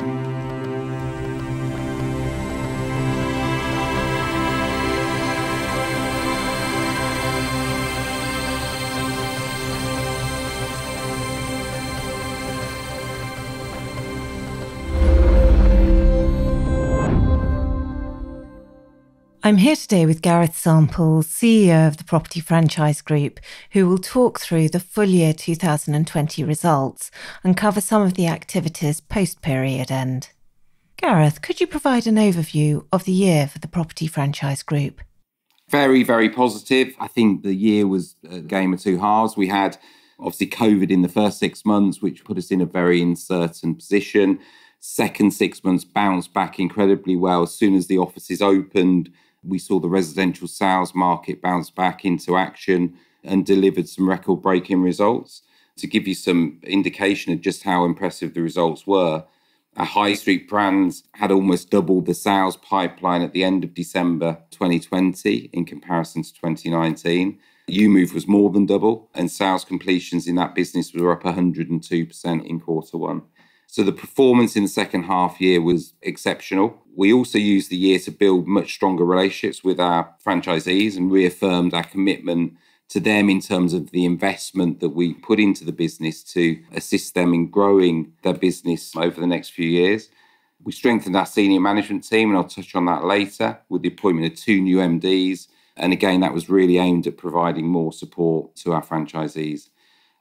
thank you I'm here today with Gareth Sample, CEO of the Property Franchise Group, who will talk through the full year 2020 results and cover some of the activities post period end. Gareth, could you provide an overview of the year for the Property Franchise Group? Very, very positive. I think the year was a game of two halves. We had obviously COVID in the first six months, which put us in a very uncertain position. Second six months bounced back incredibly well. As soon as the offices opened, we saw the residential sales market bounce back into action and delivered some record breaking results. To give you some indication of just how impressive the results were, our high street brands had almost doubled the sales pipeline at the end of December 2020 in comparison to 2019. U-Move was more than double, and sales completions in that business were up 102% in quarter one. So the performance in the second half year was exceptional. We also used the year to build much stronger relationships with our franchisees and reaffirmed our commitment to them in terms of the investment that we put into the business to assist them in growing their business over the next few years. We strengthened our senior management team, and I'll touch on that later with the appointment of two new MDs. And again, that was really aimed at providing more support to our franchisees.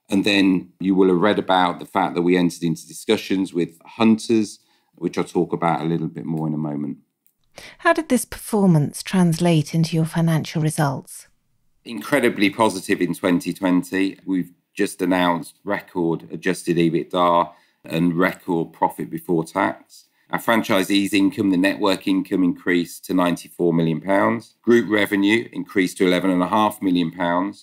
And then you will have read about the fact that we entered into discussions with hunters, which I'll talk about a little bit more in a moment. How did this performance translate into your financial results? Incredibly positive in 2020. We've just announced record adjusted EBITDA and record profit before tax. Our franchisees' income, the network income increased to £94 million. Group revenue increased to £11.5 million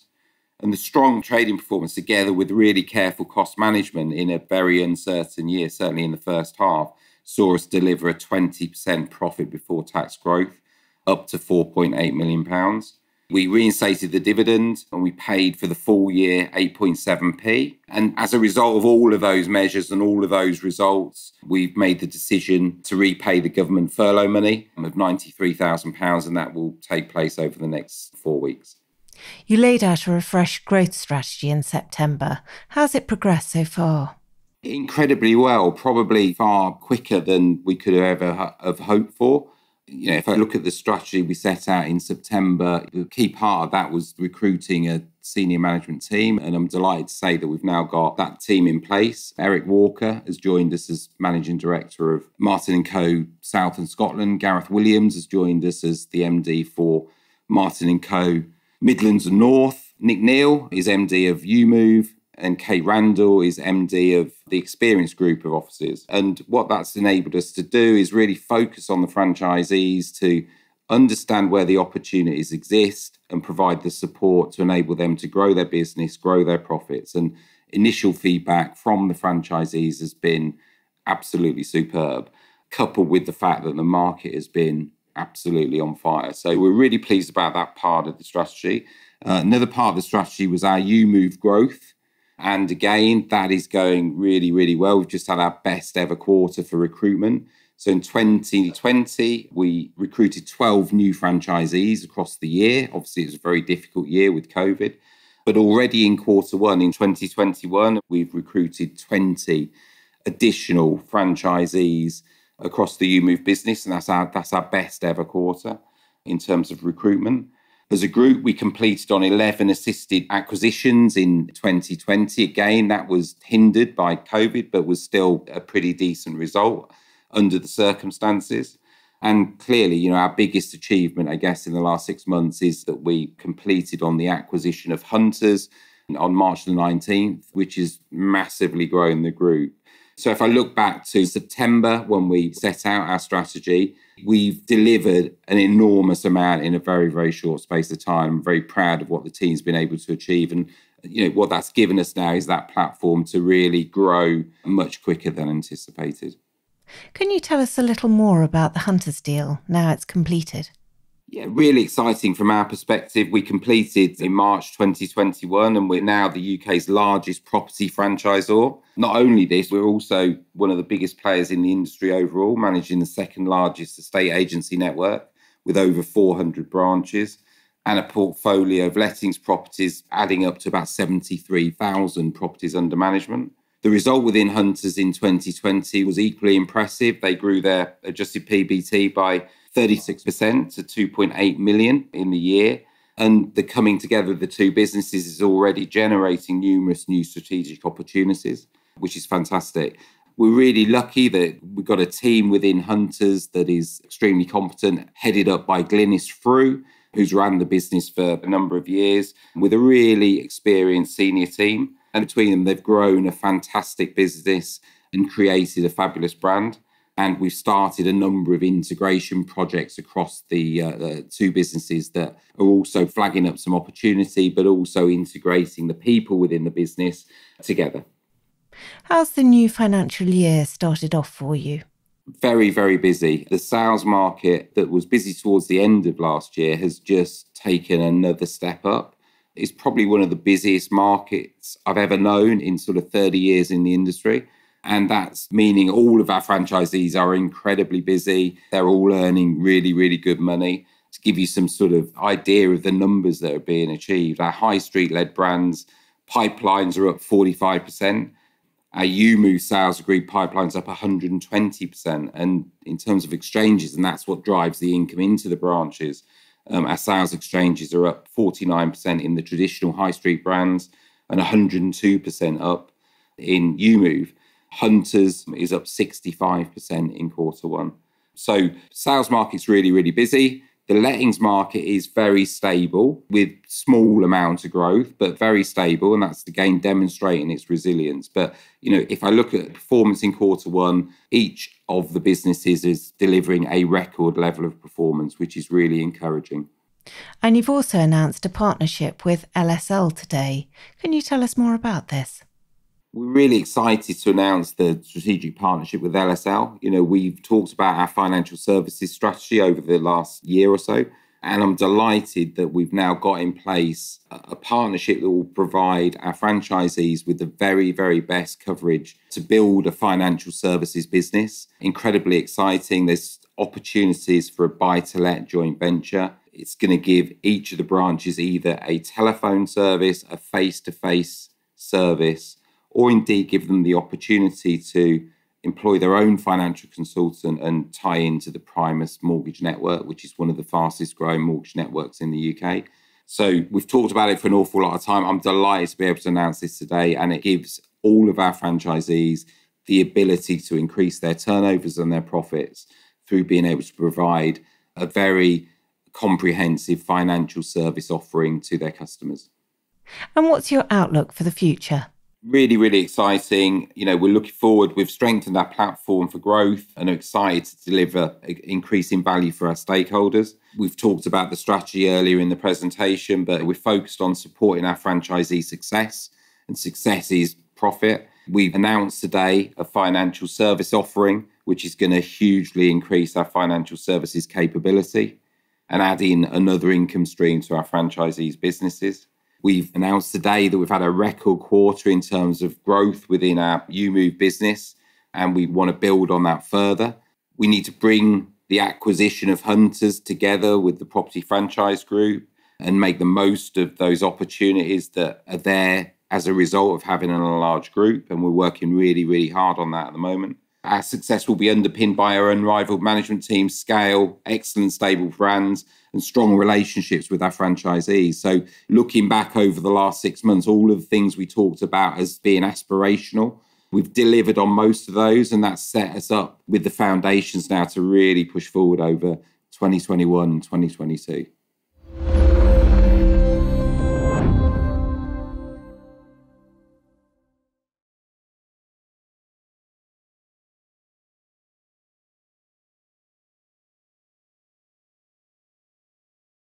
and the strong trading performance together with really careful cost management in a very uncertain year, certainly in the first half, saw us deliver a 20% profit before tax growth up to 4.8 million pounds. We reinstated the dividend and we paid for the full year 8.7p. And as a result of all of those measures and all of those results, we've made the decision to repay the government furlough money of £93,000, and that will take place over the next four weeks. You laid out a refreshed growth strategy in September. How's it progressed so far? Incredibly well, probably far quicker than we could have ever have hoped for. You know, if I look at the strategy we set out in September, the key part of that was recruiting a senior management team. And I'm delighted to say that we've now got that team in place. Eric Walker has joined us as managing director of Martin & Co. South and Scotland. Gareth Williams has joined us as the MD for Martin & Co. Midlands North. Nick Neal is MD of UMove, and Kay Randall is MD of the experienced Group of offices. And what that's enabled us to do is really focus on the franchisees to understand where the opportunities exist and provide the support to enable them to grow their business, grow their profits. And initial feedback from the franchisees has been absolutely superb, coupled with the fact that the market has been absolutely on fire. So we're really pleased about that part of the strategy. Uh, another part of the strategy was our U Move growth. And again, that is going really, really well. We've just had our best ever quarter for recruitment. So in 2020, we recruited 12 new franchisees across the year. Obviously, it was a very difficult year with COVID. But already in quarter one in 2021, we've recruited 20 additional franchisees across the UMove business, and that's our that's our best ever quarter in terms of recruitment. As a group, we completed on 11 assisted acquisitions in 2020. Again, that was hindered by COVID, but was still a pretty decent result under the circumstances. And clearly, you know, our biggest achievement, I guess, in the last six months is that we completed on the acquisition of Hunters on March the 19th, which has massively grown the group so if I look back to September when we set out our strategy, we've delivered an enormous amount in a very, very short space of time. I'm very proud of what the team's been able to achieve. And you know what that's given us now is that platform to really grow much quicker than anticipated. Can you tell us a little more about the Hunters deal now it's completed? Yeah, really exciting from our perspective. We completed in March 2021 and we're now the UK's largest property franchisor. Not only this, we're also one of the biggest players in the industry overall, managing the second largest estate agency network with over 400 branches and a portfolio of lettings properties adding up to about 73,000 properties under management. The result within Hunters in 2020 was equally impressive. They grew their adjusted PBT by 36% to 2.8 million in the year. And the coming together of the two businesses is already generating numerous new strategic opportunities, which is fantastic. We're really lucky that we've got a team within Hunters that is extremely competent, headed up by Glynis Frew, who's ran the business for a number of years, with a really experienced senior team. And between them, they've grown a fantastic business and created a fabulous brand and we've started a number of integration projects across the, uh, the, two businesses that are also flagging up some opportunity, but also integrating the people within the business together. How's the new financial year started off for you? Very, very busy. The sales market that was busy towards the end of last year has just taken another step up. It's probably one of the busiest markets I've ever known in sort of 30 years in the industry and that's meaning all of our franchisees are incredibly busy. They're all earning really, really good money. To give you some sort of idea of the numbers that are being achieved, our high street led brands pipelines are up 45%. Our UMU sales agreed pipelines up 120%. And in terms of exchanges, and that's what drives the income into the branches, um, our sales exchanges are up 49% in the traditional high street brands and 102% up in UMove. Hunters is up 65% in quarter one. So sales market's really, really busy. The lettings market is very stable with small amount of growth, but very stable. And that's again demonstrating its resilience. But, you know, if I look at performance in quarter one, each of the businesses is delivering a record level of performance, which is really encouraging. And you've also announced a partnership with LSL today. Can you tell us more about this? we're really excited to announce the strategic partnership with LSL. You know, we've talked about our financial services strategy over the last year or so, and I'm delighted that we've now got in place a partnership that will provide our franchisees with the very, very best coverage to build a financial services business. Incredibly exciting. There's opportunities for a buy to let joint venture. It's going to give each of the branches either a telephone service, a face to face service or indeed give them the opportunity to employ their own financial consultant and tie into the Primus mortgage network, which is one of the fastest growing mortgage networks in the UK. So we've talked about it for an awful lot of time. I'm delighted to be able to announce this today, and it gives all of our franchisees the ability to increase their turnovers and their profits through being able to provide a very comprehensive financial service offering to their customers. And what's your outlook for the future? really, really exciting. You know, we're looking forward. We've strengthened our platform for growth and are excited to deliver increasing value for our stakeholders. We've talked about the strategy earlier in the presentation, but we're focused on supporting our franchisee success, and success is profit. We've announced today a financial service offering, which is going to hugely increase our financial services capability and add in another income stream to our franchisees' businesses. We've announced today that we've had a record quarter in terms of growth within our UMove business, and we want to build on that further. We need to bring the acquisition of Hunters together with the Property Franchise Group and make the most of those opportunities that are there as a result of having an enlarged group. And we're working really, really hard on that at the moment. Our success will be underpinned by our unrivaled management team, scale, excellent stable brands, and strong relationships with our franchisees. So, looking back over the last six months, all of the things we talked about as being aspirational, we've delivered on most of those, and that's set us up with the foundations now to really push forward over 2021, 2022.